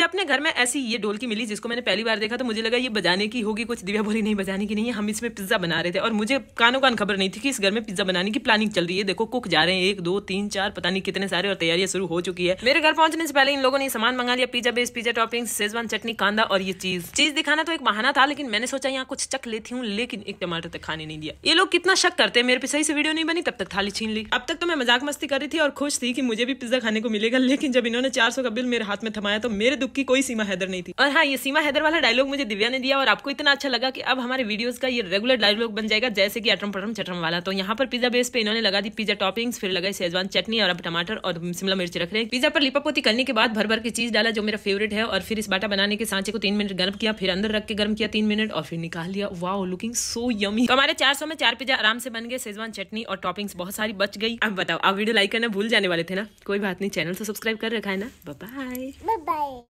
मुझे अपने घर में ऐसी ये डोल की मिली जिसको मैंने पहली बार देखा तो मुझे लगा ये बजाने की होगी कुछ दिव्या बोली नहीं बजाने की नहीं है हम इसमें पिज्ज़ा बना रहे थे और मुझे कानों कान खबर नहीं थी कि इस घर में पिज्ज़ा बनाने की प्लानिंग चल रही है देखो कुक जा रहे हैं एक दो तीन चार पता नहीं कितने सारे और तैयारियां शुरू हो चुकी है मेरे घर पहुंचने से पहले इन लोगों ने सामान मंगा लिया pizza base pizza topping Schezwan चटनी कांदा और ये चीज चीज दिखाना तो एक बहाना था लेकिन मैंने सोचा यहाँ कुछ चक लेती हूँ लेकिन एक टमाटर तक खाने नहीं दिया ये लोग कितना शक करते हैं मेरे पे सही से वीडियो नहीं बनी तब तक थाली छीन ली अब तक तो मैं मजाक मस्ती कर रही थी और खुश थी कि मुझे भी पिज्जा खाने को मिलेगा लेकिन जब इन्होंने चार का बिल मेरे हाथ में थमाया तो मेरे दुख दुख की कोई सीमा हैदर नहीं थी और हाँ ये सीमा हैदर वाला डायलॉग मुझे दिव्या ने दिया और आपको इतना अच्छा लगा कि अब हमारे वीडियोस का ये रेगुलर डायलॉग बन जाएगा जैसे कि अटम पटम चटम वाला तो यहाँ पर पिज्जा बेस पे इन्होंने लगा दी पिज्जा टॉपिंग्स फिर लगाई शेजवान चटनी और अब टमाटर और शिमला मिर्च रख रहे हैं पिज्जा पर लिपापोती करने के बाद भर भर के चीज डाला जो मेरा फेवरेट है और फिर इस बाटा बनाने के सांचे को तीन मिनट गर्म किया फिर अंदर रख के गर्म किया तीन मिनट और फिर निकाल लिया वा लुकिंग सो यमी हमारे चार में चार पिज्जा आराम से बन गए शेजवान चटनी और टॉपिंग्स बहुत सारी बच गई अब बताओ आप वीडियो लाइक करना भूल जाने वाले थे ना कोई बात नहीं चैनल तो सब्सक्राइब कर रखा है ना बाय बाय